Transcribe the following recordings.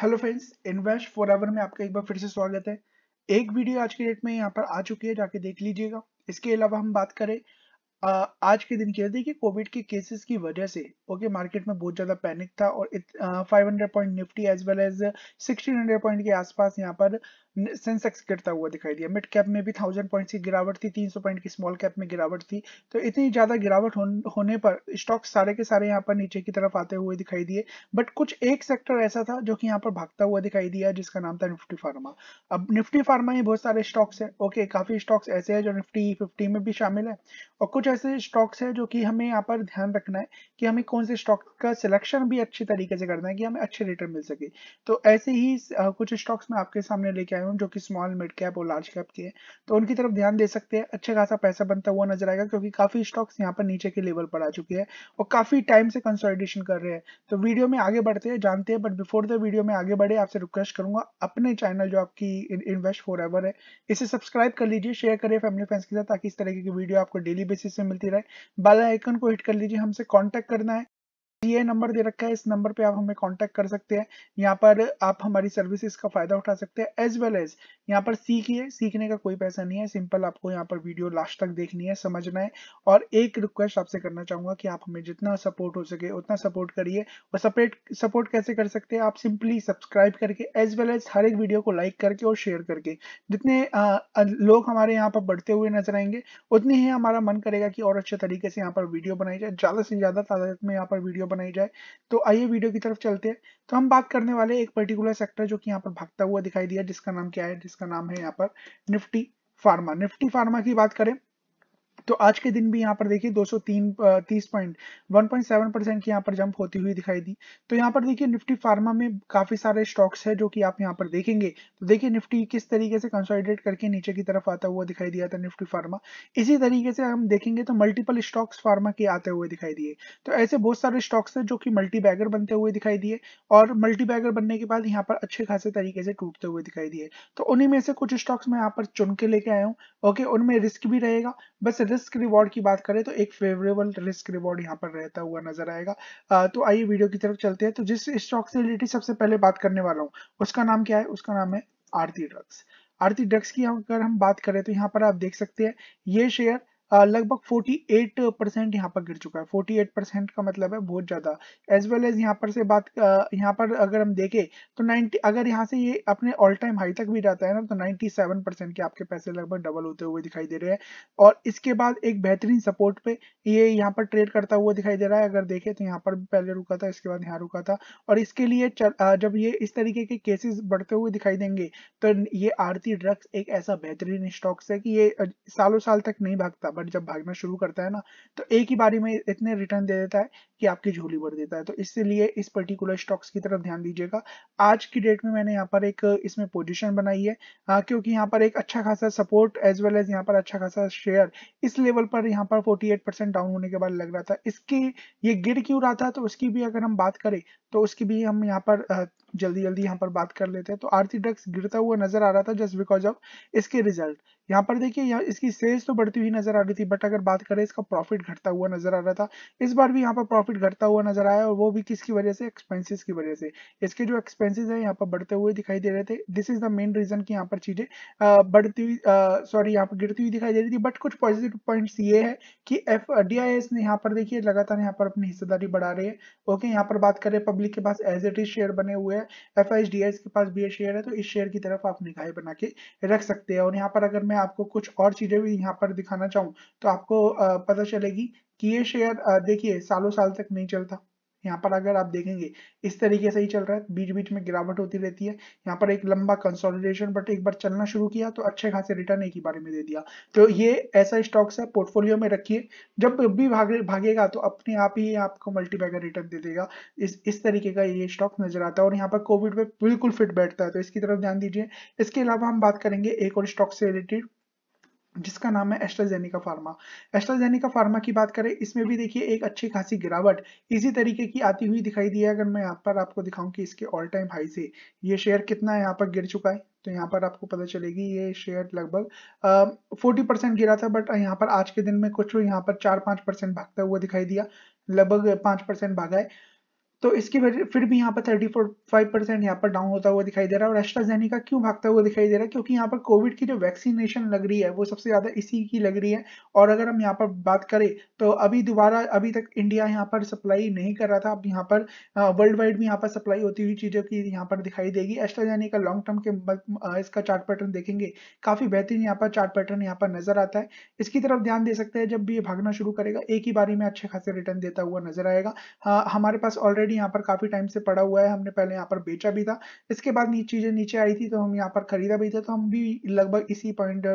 hello friends invest forever में आपका एक बार फिर से स्वागत है एक वीडियो आज के डेट में यहाँ पर आ चुकी है जाके देख लीजिएगा इसके अलावा हम बात करें आज के दिन क्या कि कोविड के केसेस की वजह से ओके मार्केट में बहुत ज्यादा पैनिक था और 500 point Nifty as well as 1600 point के आसपास यहाँ पर सेंसेक्स गिरता हुआ दिखाई दिया मिड कैप में भी थाउजेंड पॉइंट की गिरावट थी तीन सौ पॉइंट की स्मॉल कैप में गिरावट थी तो इतनी ज्यादा गिरावट होने पर स्टॉक्स सारे के सारे यहाँ पर नीचे की तरफ आते हुए दिखाई दिए बट कुछ एक सेक्टर ऐसा था जो कि यहाँ पर भागता हुआ दिखाई दिया जिसका नाम था निफ्टी फार्मा अब निफ्टी फार्मा ही बहुत सारे स्टॉक्स है ओके काफी स्टॉक्स ऐसे है जो निफ्टी फिफ्टी में भी शामिल है और कुछ ऐसे स्टॉक्स है जो कि हमें यहाँ पर ध्यान रखना है कि हमें कौन से स्टॉक का सिलेक्शन भी अच्छी तरीके से करना है कि हमें अच्छे रिटर्न मिल सके तो ऐसे ही कुछ स्टॉक्स में आपके सामने लेके आयु हूँ जो कि स्मॉल मिड कैप और लार्ज कैप की है तो उनकी तरफ ध्यान दे सकते हैं अच्छा खासा पैसा बनता हुआ नजर आएगा क्योंकि काफी स्टॉक्स यहाँ पर नीचे के लेवल पर आ चुके हैं और काफी टाइम से कंसोलिडेशन कर रहे हैं तो वीडियो में आगे बढ़ते हैं जानते हैं बट बिफोर द वीडियो में आगे बढ़े आपसे रिक्वेस्ट करूंगा अपने चैनल जो आपकी इन्वेस्ट फॉर एवर है इसे सब्सक्राइब कर लीजिए शेयर करिए फैमिली फ्रेंड्स के साथ ताकि इस तरह की वीडियो आपको डेली बेसिस से मिलती रहे बेल आइकन को हिट कर लीजिए हमसे कॉन्टैक्ट करना है ये नंबर दे रखा है इस नंबर पे आप हमें कांटेक्ट कर सकते हैं यहाँ पर आप हमारी सर्विसेज का फायदा उठा सकते हैं एज वेल एज यहाँ पर सीखिए सीखने का कोई पैसा नहीं है सिंपल आपको यहाँ पर वीडियो लास्ट तक देखनी है समझना है और एक रिक्वेस्ट आपसे करना चाहूंगा कि आप हमें जितना सपोर्ट हो सके उतना सपोर्ट करिए और सपोर्ट सपोर्ट कैसे कर सकते हैं आप सिंपली सब्सक्राइब करके एज वेल एज हर एक वीडियो को लाइक करके और शेयर करके जितने लोग हमारे यहाँ पर बढ़ते हुए नजर आएंगे उतने ही हमारा मन करेगा कि और अच्छे तरीके से यहाँ पर वीडियो बनाई जाए ज्यादा से ज्यादा तादाद में यहाँ पर वीडियो बनाई जाए तो आइए वीडियो की तरफ चलते हैं तो हम बात करने वाले एक पर्टिकुलर सेक्टर जो कि यहाँ पर भागता हुआ दिखाई दिया जिसका नाम क्या है का नाम है यहाँ पर निफ्टी फार्मा निफ्टी फार्मा की बात करें तो आज के दिन भी यहाँ पर देखिए 203 तीस पॉइंट 1.7 परसेंट की यहाँ पर जंप होती हुई दिखाई दी तो यहाँ पर देखिए निफ्टी फार्मा में काफी सारे स्टॉक्स है जो कि आप यहाँ पर देखेंगे तो देखिए निफ्टी किस तरीके से कंसोलिडेट करके नीचे की तरफ आता हुआ दिखाई दिया था निफ्टी फार्मा इसी तरीके से हम देखेंगे तो मल्टीपल स्टॉक्स फार्मा के आते हुए दिखाई दिए तो ऐसे बहुत सारे स्टॉक्स है जो की मल्टी बैगर बनते हुए दिखाई दिए और मल्टी बैगर बनने के बाद यहाँ पर अच्छे खासे तरीके से टूटते हुए दिखाई दिए तो उन्हीं में से कुछ स्टॉक्स मैं यहाँ पर चुन के लेके आया हूँ ओके उनमें रिस्क भी रहेगा बस रिस्क रिवॉर्ड की बात करें तो एक फेवरेबल रिस्क रिवॉर्ड यहाँ पर रहता हुआ नजर आएगा आ, तो आइए वीडियो की तरफ चलते हैं तो जिस स्टॉक से रिलेटेड सबसे पहले बात करने वाला हूँ उसका नाम क्या है उसका नाम है आरती ड्रग्स आरती ड्रग्स की अगर हम बात करें तो यहाँ पर आप देख सकते हैं ये शेयर लगभग 48 परसेंट यहाँ पर गिर चुका है 48 परसेंट का मतलब है बहुत ज्यादा एज वेल एज यहाँ पर से बात यहाँ पर अगर हम देखें तो 90 अगर यहाँ से ये अपने ऑल टाइम हाई तक भी जाता है ना तो 97 परसेंट के आपके पैसे लगभग डबल होते हुए दिखाई दे रहे हैं और इसके बाद एक बेहतरीन सपोर्ट पे ये यहाँ पर ट्रेड करता हुआ दिखाई दे रहा है अगर देखे तो यहाँ पर पहले रुका था इसके बाद यहाँ रुका था और इसके लिए जब ये इस तरीके के केसेस बढ़ते हुए दिखाई देंगे तो ये आरती ड्रग्स एक ऐसा बेहतरीन स्टॉक्स है कि ये सालों साल तक नहीं भागता बट जब भागना शुरू करता है ना तो एक ही बारी में इतने रिटर्न दे देता है कि आपकी झोली भर देता है तो इसलिए इस पर्टिकुलर स्टॉक्स की तरफ ध्यान दीजिएगा आज की डेट में मैंने यहाँ पर एक इसमें पोजिशन बनाई है आ, हाँ, क्योंकि यहाँ पर एक अच्छा खासा सपोर्ट एज वेल एज यहाँ पर अच्छा खासा शेयर इस लेवल पर यहाँ पर फोर्टी डाउन होने के बाद लग रहा था इसकी ये गिर क्यों रहा था तो उसकी भी अगर हम बात करें तो उसकी भी हम यहाँ पर जल्दी जल्दी यहाँ पर बात कर लेते हैं तो आरती ड्रग्स गिरता हुआ नजर आ रहा था जस्ट बिकॉज ऑफ इसके रिजल्ट यहाँ पर देखिए यहाँ इसकी सेल्स तो बढ़ती हुई नजर आ रही थी बट अगर बात करें इसका प्रॉफिट घटता हुआ नजर आ रहा था इस बार भी यहाँ पर प्रॉफिट घटता हुआ नजर आया और वो भी किसकी वजह से एक्सपेंसिस की वजह से इसके जो एक्सपेंसिस है यहाँ पर बढ़ते हुए दिखाई दे रहे थे this is the main reason की यहाँ पर चीजें बढ़ती हुई सॉरी यहाँ पर गिरती हुई दिखाई दे रही थी बट कुछ पॉजिटिव पॉइंट्स ये है कि एफ डी ने यहाँ पर देखिए लगातार यहाँ पर अपनी हिस्सेदारी बढ़ा रही है ओके यहाँ पर बात करें पब्लिक के पास एज इट इज शेयर बने हुए है एफ एस के पास भी ये शेयर है तो इस शेयर की तरफ आप निगाहें बना के रख सकते हैं और यहाँ पर अगर मैं आपको कुछ और चीजें भी यहाँ पर दिखाना चाहूँ तो आपको पता चलेगी कि ये शेयर देखिए सालों साल तक नहीं चलता यहाँ पर अगर आप देखेंगे इस तरीके से ही चल रहा है बीच बीच में गिरावट होती रहती है यहाँ पर एक लंबा कंसोलिडेशन बट एक बार चलना शुरू किया तो अच्छे खासे रिटर्न एक ही बारे में दे दिया तो ये ऐसा स्टॉक्स है पोर्टफोलियो में रखिए जब भी भागे भागेगा तो अपने आप ही आपको मल्टीपैगर रिटर्न दे देगा इस इस तरीके का ये स्टॉक नजर आता है और यहाँ पर कोविड में बिल्कुल फिट बैठता है तो इसकी तरफ ध्यान दीजिए इसके अलावा हम बात करेंगे एक और स्टॉक से रिलेटेड जिसका नाम है एस्ट्राजेनिका फार्मा एस्ट्राजेनिका फार्मा की बात करें इसमें भी देखिए एक अच्छी खासी गिरावट इसी तरीके की आती हुई दिखाई दी है अगर मैं यहाँ पर आपको दिखाऊं कि इसके ऑल टाइम हाई से ये शेयर कितना यहाँ पर गिर चुका है तो यहाँ पर आपको पता चलेगी ये शेयर लगभग फोर्टी परसेंट गिरा था बट यहाँ पर आज के दिन में कुछ यहाँ पर चार पांच परसेंट भागता हुआ दिखाई दिया लगभग पांच परसेंट भागा है तो इसकी वजह फिर भी यहाँ पर थर्टी फोर फाइव परसेंट यहाँ पर डाउन होता हुआ दिखाई दे रहा है और एस्ट्राजेनिका क्यों भागता हुआ दिखाई दे रहा है क्योंकि यहाँ पर कोविड की जो वैक्सीनेशन लग रही है वो सबसे ज़्यादा इसी की लग रही है और अगर हम यहाँ पर बात करें तो अभी दोबारा अभी तक इंडिया यहाँ पर सप्लाई नहीं कर रहा था अब यहाँ पर वर्ल्ड वाइड भी यहाँ पर सप्लाई होती हुई चीज़ों की यहाँ पर दिखाई देगी एस्ट्राजेनिका लॉन्ग टर्म के इसका चार्ट पैटर्न देखेंगे काफ़ी बेहतरीन यहाँ पर चार्ट पैटर्न यहाँ पर नजर आता है इसकी तरफ ध्यान दे सकते हैं जब भी ये भागना शुरू करेगा एक ही बारी में अच्छे खासे रिटर्न देता हुआ नजर आएगा हमारे पास ऑलरेडी ऑलरेडी यहाँ पर काफी टाइम से पड़ा हुआ है हमने पहले यहाँ पर बेचा भी था इसके बाद चीजें नीचे आई थी तो हम यहाँ पर खरीदा भी था तो हम भी लगभग इसी पॉइंट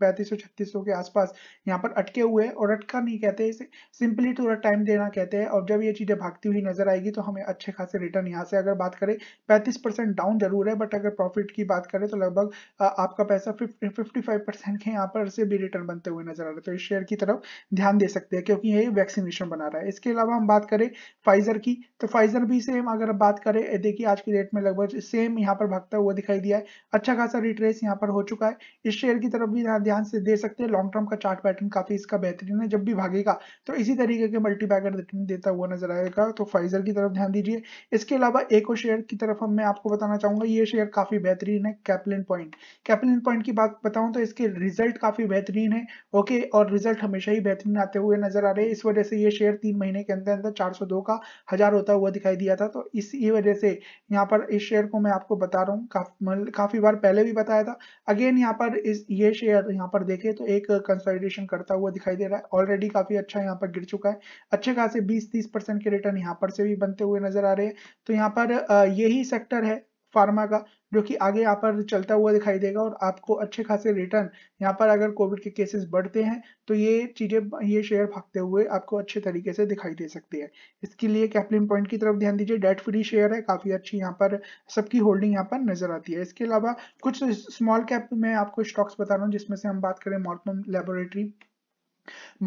पैंतीस सौ छत्तीस सौ के आसपास यहाँ पर अटके हुए हैं और अटका नहीं कहते इसे सिंपली थोड़ा टाइम देना कहते हैं और जब ये चीजें भागती हुई नजर आएगी तो हमें अच्छे खासे रिटर्न यहाँ से अगर बात करें पैंतीस डाउन जरूर है बट अगर प्रॉफिट की बात करें तो लगभग आपका पैसा फिफ्टी के यहाँ पर से भी रिटर्न बनते हुए नजर आ रहे तो इस शेयर की तरफ ध्यान दे सकते हैं क्योंकि ये वैक्सीनेशन बना रहा है इसके अलावा हम बात करें फाइजर की तो फाइजर भी सेम अगर आप बात करें देखिए आज की डेट में लगभग सेम यहाँ पर भागता हुआ दिखाई दिया है अच्छा खासा रिट्रेस यहाँ पर हो चुका है इस शेयर की तरफ भी ध्यान से दे सकते हैं लॉन्ग टर्म का चार्ट पैटर्न काफी इसका बेहतरीन है जब भी भागेगा तो इसी तरीके के मल्टी बैगर देता हुआ नजर आएगा तो फाइजर की तरफ ध्यान दीजिए इसके अलावा एक और शेयर की तरफ मैं आपको बताना चाहूंगा ये शेयर काफी बेहतरीन है कैपलिन पॉइंट कैपलिन पॉइंट की बात बताऊं तो इसके रिजल्ट काफी बेहतरीन है ओके और रिजल्ट हमेशा ही बेहतरीन आते हुए नजर आ रहे हैं इस वजह से ये शेयर तीन महीने के अंदर अंदर चार का हजार होता हुआ हुआ दिखाई दिया था तो इसी वजह से यहाँ पर इस शेयर को मैं आपको बता रहा हूँ काफ, काफी बार पहले भी बताया था अगेन यहाँ पर इस ये शेयर यहाँ पर देखे तो एक कंसोलिडेशन करता हुआ दिखाई दे रहा है ऑलरेडी काफी अच्छा यहाँ पर गिर चुका है अच्छे खासे बीस तीस के रिटर्न यहाँ पर से भी बनते हुए नजर आ रहे हैं तो यहाँ पर यही सेक्टर है फार्मा का जो कि आगे यहाँ पर चलता हुआ दिखाई देगा और आपको अच्छे खासे रिटर्न यहाँ पर अगर कोविड के केसेस बढ़ते हैं तो ये चीज़ें ये शेयर भागते हुए आपको अच्छे तरीके से दिखाई दे सकती है इसके लिए कैपलिन पॉइंट की तरफ ध्यान दीजिए डेट फ्री शेयर है काफ़ी अच्छी यहाँ पर सबकी होल्डिंग यहाँ पर नजर आती है इसके अलावा कुछ स्मॉल कैप में आपको स्टॉक्स बता रहा हूँ जिसमें से हम बात करें मॉर्पम लेबोरेटरी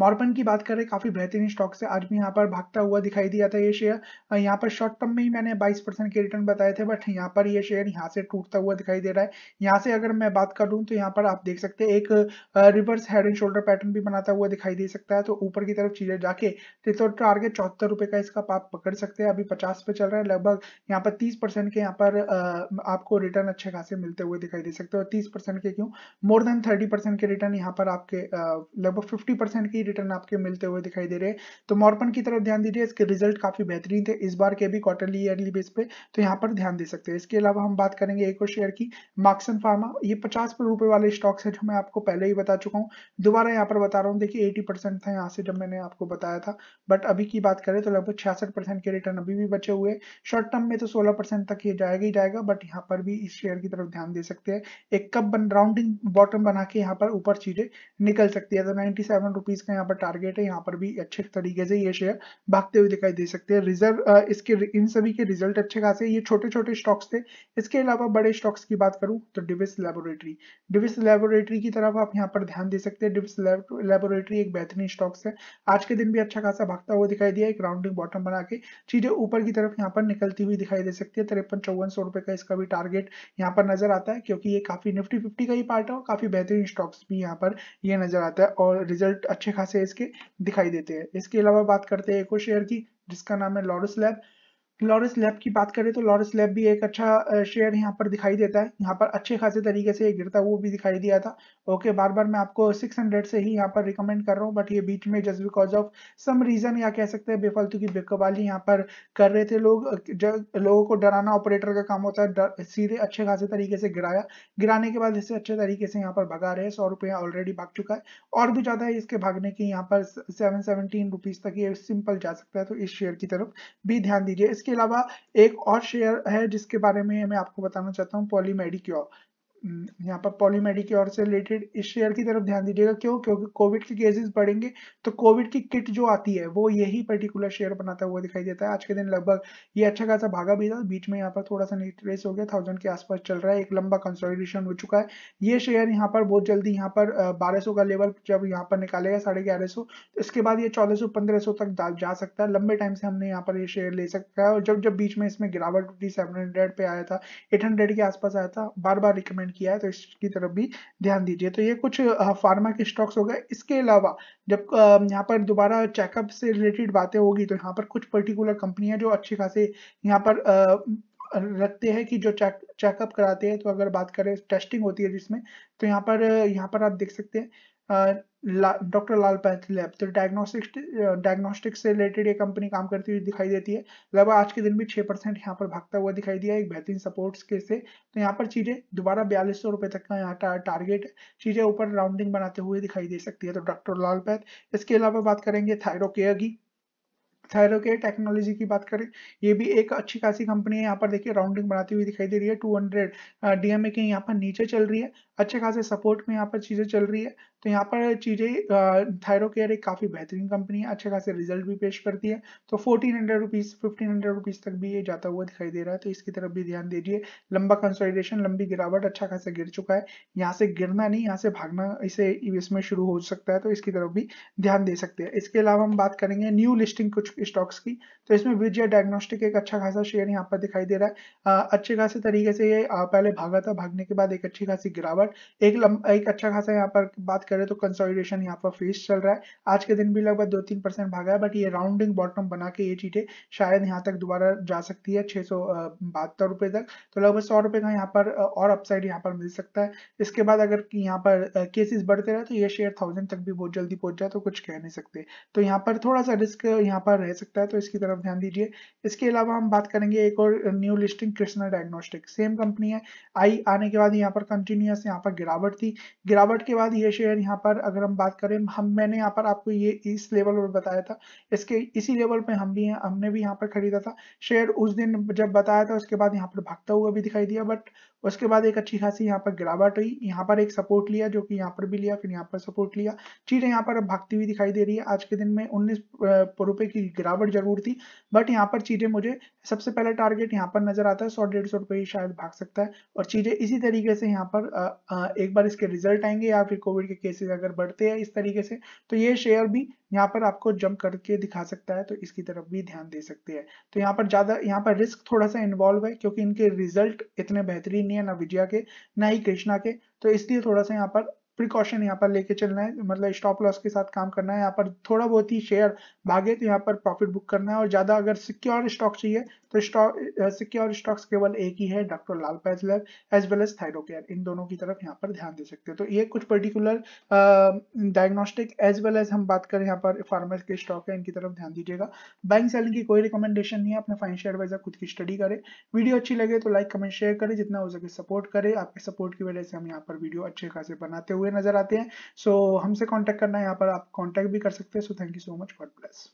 मॉर्बन की बात करें काफी बेहतरीन स्टॉक से आज भी यहाँ पर भागता हुआ दिखाई दिया था ये शेयर यहाँ पर शॉर्ट टर्म में ही मैंने 22 परसेंट के रिटर्न बताए थे बट यहाँ पर ये शेयर यहाँ से टूटता हुआ दिखाई दे रहा है यहाँ से अगर मैं बात करूँ तो यहाँ पर आप देख सकते हैं एक reverse head and shoulder pattern भी बनाता हुआ दिखाई दे सकता है तो ऊपर की तरफ चीजें जाके तो टारगेट तो चौहत्तर रुपए का इसका आप पकड़ सकते हैं अभी पचास पे चल रहा है लगभग यहाँ पर तीस के यहाँ पर आपको रिटर्न अच्छे खासे मिलते हुए दिखाई दे सकते हैं और तीस के क्यों मोर देन थर्टी के रिटर्न यहाँ पर आपके लगभग फिफ्टी परसेंट की रिटर्न आपके मिलते हुए दिखाई दे रहे हैं तो मॉर्पन की तरफ ध्यान दीजिए इसके रिजल्ट काफी बेहतरीन थे इस बार के भी क्वार्टरली ईयरली बेस पे तो यहाँ पर ध्यान दे सकते हैं इसके अलावा हम बात करेंगे एक और शेयर की मार्क्सन फार्मा ये पचास रुपए वाले स्टॉक्स है जो मैं आपको पहले ही बता चुका हूँ दोबारा यहाँ पर बता रहा हूँ देखिए एटी परसेंट था यहाँ से जब मैंने आपको बताया था बट अभी की बात करें तो लगभग छियासठ परसेंट के रिटर्न अभी भी बचे हुए शॉर्ट टर्म में तो सोलह परसेंट तक ये जाएगा ही जाएगा बट यहाँ पर भी इस शेयर की तरफ ध्यान दे सकते हैं एक कप बन राउंडिंग बॉटम बना के यहाँ पर ऊपर चीजें निकल सकती है तो नाइनटी सेवन रुपीज का यहाँ पर टारगेट है यहाँ पर भी अच्छे तरीके से ये शेयर भागते हुए दिखाई दे सकते हैं रिजर्व इसके इन सभी के रिजल्ट अच्छे खासे ये छोटे छोटे स्टॉक्स थे इसके अलावा बड़े स्टॉक्स की बात करूँ तो डिविस लेबोरेटरी डिविस लेबोरेटरी की तरफ आप यहाँ पर ध्यान दे सकते हैं डिविस लेबोरेटरी एक बेहतरीन स्टॉक्स है आज के दिन भी अच्छा खासा भागता हुआ दिखाई दिया एक राउंडिंग बॉटम बना के चीजें ऊपर की तरफ यहाँ पर निकलती हुई दिखाई दे सकती है तिरपन चौवन सौ रुपए का इसका भी टारगेट यहाँ पर नजर आता है क्योंकि ये काफी निफ्टी फिफ्टी का ही पार्ट है और काफी बेहतरीन स्टॉक्स भी यहाँ पर ये नजर आता है और रिजल्ट अच्छे खासे इसके दिखाई देते हैं इसके अलावा बात करते हैं और शेयर की जिसका नाम है लॉरस लैब लॉरेंस लैब की बात करें तो लॉरेंस लैब भी एक अच्छा शेयर यहाँ पर दिखाई देता है यहाँ पर अच्छे खासे तरीके से ये गिरता वो भी दिखाई दिया था ओके बार बार मैं आपको 600 से ही यहाँ पर रिकमेंड कर रहा हूँ बट ये बीच में just because of some reason या कह सकते हैं बेफालतू की बेकवाली यहाँ पर कर रहे थे लोग लोगों को डराना ऑपरेटर का काम होता है सीधे अच्छे खासे तरीके से गिराया गिराने के बाद इसे अच्छे तरीके से यहाँ पर भगा रहे हैं सौ रुपया ऑलरेडी भाग चुका है और भी ज़्यादा है इसके भागने की यहाँ पर सेवन सेवनटीन तक ये सिंपल जा सकता है तो इस शेयर की तरफ भी ध्यान दीजिए इसके इसके अलावा एक और शेयर है जिसके बारे में मैं आपको बताना चाहता हूँ मेडिक्योर हम्म, यहाँ पर पॉलीमेडिक ओर से रिलेटेड इस शेयर की तरफ ध्यान दीजिएगा क्यों क्योंकि कोविड के केसेस बढ़ेंगे तो कोविड की किट जो आती है वो यही पर्टिकुलर शेयर बनाता हुआ दिखाई देता है आज के दिन लगभग ये अच्छा खासा भागा भी था बीच में यहाँ पर थोड़ा सा नीटरेस हो गया थाउजेंड के आसपास चल रहा है एक लंबा कंसोलिडेशन हो चुका है ये शेयर यहाँ पर बहुत जल्दी यहाँ पर बारह का लेवल जब यहाँ पर निकालेगा साढ़े ग्यारह सौ तो इसके बाद ये चौदह सौ पंद्रह सौ तक जा सकता है लंबे टाइम से हमने यहाँ पर ये शेयर ले सकता है और जब जब बीच में इसमें गिरावट उठी सेवन हंड्रेड पे आया था एट हंड्रेड के आसपास आया था बार बार रिकमेंड मेंशन किया है तो इसकी तरफ भी ध्यान दीजिए तो ये कुछ फार्मा के स्टॉक्स हो गए इसके अलावा जब यहाँ पर दोबारा चेकअप से रिलेटेड बातें होगी तो यहाँ पर कुछ पर्टिकुलर कंपनियां जो अच्छी खासी यहाँ पर रखते हैं कि जो चेक चेकअप कराते हैं तो अगर बात करें टेस्टिंग होती है जिसमें तो यहाँ पर यहाँ पर आप देख सकते हैं डॉक्टर लाल पैथ लैब तो डायग्नोस्टिक्स डायग्नोस्टिक से रिलेटेड ये कंपनी काम करती हुई दिखाई देती है लगभग मतलब आज के दिन भी छः परसेंट यहाँ पर भागता हुआ दिखाई दिया एक बेहतरीन सपोर्ट्स के से तो यहाँ पर चीज़ें दोबारा बयालीस सौ रुपए तक का यहाँ टा, टारगेट चीज़ें ऊपर राउंडिंग बनाते हुए दिखाई दे सकती है तो डॉक्टर लाल पैथ इसके अलावा बात करेंगे थायरोकेयर की थायरो टेक्नोलॉजी की बात करें ये भी एक अच्छी खासी कंपनी है यहाँ पर देखिए राउंडिंग बनाती हुई दिखाई दे रही है टू हंड्रेड डीएमए के यहाँ पर नीचे चल रही है अच्छे खासे सपोर्ट में यहाँ पर चीजें चल रही है तो यहाँ पर चीज़ें थायरो केयर एक काफ़ी बेहतरीन कंपनी है अच्छे खासे रिजल्ट भी पेश करती है तो fourteen hundred rupees fifteen hundred rupees तक भी ये जाता हुआ दिखाई दे रहा है तो इसकी तरफ भी ध्यान दीजिए लंबा कंसोलिडेशन लंबी गिरावट अच्छा खासा गिर चुका है यहाँ से गिरना नहीं यहाँ से भागना इसे इसमें शुरू हो सकता है तो इसकी तरफ भी ध्यान दे सकते हैं इसके अलावा हम बात करेंगे न्यू लिस्टिंग कुछ स्टॉक्स की तो इसमें विजय डायग्नोस्टिक एक अच्छा खासा शेयर यहाँ पर दिखाई दे रहा है अच्छे खासे तरीके से ये पहले भागा था भागने के बाद एक अच्छी खासी गिरावट एक एक अच्छा खासा यहाँ पर बात करें तो कंसोलिडेशन यहाँ पर फेस चल रहा है आज के दिन भी लगभग दो तीन परसेंट भागा है बट ये राउंडिंग बॉटम बना के ये चीजें शायद यहाँ तक दोबारा जा सकती है छह सौ तक तो लगभग सौ रुपए का यहाँ पर और अपसाइड यहाँ पर मिल सकता है इसके बाद अगर यहाँ पर केसेस बढ़ते रहे तो ये शेयर थाउजेंड तक भी बहुत जल्दी पहुंच जाए तो कुछ कह नहीं सकते तो यहाँ पर थोड़ा सा रिस्क यहाँ पर रह सकता है तो इसकी तरफ ध्यान दीजिए इसके अलावा हम बात करेंगे एक और new listing Krishna diagnostic same company है आई आने के बाद यहाँ पर कंटिन्यूस यहाँ पर गिरावट थी गिरावट के बाद ये शेयर यहाँ पर अगर हम बात करें हम मैंने यहाँ पर आपको ये इस लेवल पर बताया था इसके इसी लेवल पे हम भी हैं हमने भी यहाँ पर खरीदा था शेयर उस दिन जब बताया था उसके बाद यहाँ पर भागता हुआ भी दिखाई दिया बट उसके बाद एक अच्छी खासी यहाँ पर गिरावट हुई यहाँ पर एक सपोर्ट लिया जो कि यहाँ पर भी लिया फिर यहाँ पर सपोर्ट लिया चीजें यहाँ पर भागती हुई दिखाई दे रही है आज के दिन में उन्नीस रुपए की गिरावट जरूर थी बट यहाँ पर चीजें मुझे सबसे पहला टारगेट यहाँ पर नजर आता है सौ डेढ़ सौ रुपये शायद भाग सकता है और चीजें इसी तरीके से यहाँ पर एक बार इसके रिजल्ट आएंगे या फिर कोविड के केसेस अगर बढ़ते हैं इस तरीके से तो ये शेयर भी यहाँ पर आपको जंप करके दिखा सकता है तो इसकी तरफ भी ध्यान दे सकते हैं तो यहाँ पर ज्यादा यहाँ पर रिस्क थोड़ा सा इन्वॉल्व है क्योंकि इनके रिजल्ट इतने बेहतरीन नहीं है ना विजया के ना ही कृष्णा के तो इसलिए थोड़ा सा यहाँ पर प्रिकॉशन यहाँ पर लेके चलना है मतलब स्टॉप लॉस के साथ काम करना है यहाँ पर थोड़ा बहुत ही शेयर भागे तो यहाँ पर प्रॉफिट बुक करना है और ज़्यादा अगर सिक्योर स्टॉक चाहिए तो स्टॉक सिक्योर स्टॉक्स केवल एक ही है doctor Lal path lab as well as Thyrocare इन दोनों की तरफ यहाँ पर ध्यान दे सकते हो तो ये कुछ particular diagnostic as well as हम बात करें यहाँ पर फार्मर्स के स्टॉक है इनकी तरफ ध्यान दीजिएगा बैंक सेलिंग की कोई रिकमेंडेशन नहीं है अपने फाइनेंशियल एडवाइजर खुद की स्टडी करें वीडियो अच्छी लगे तो लाइक कमेंट शेयर करें जितना हो सके सपोर्ट करें आपके सपोर्ट की वजह से हम यहाँ पर वीडियो अच्छे खासे बनाते हुए हुए नजर आते हैं सो so, हमसे कॉन्टेक्ट करना है यहाँ पर आप कॉन्टैक्ट भी कर सकते हैं so thank you so much God bless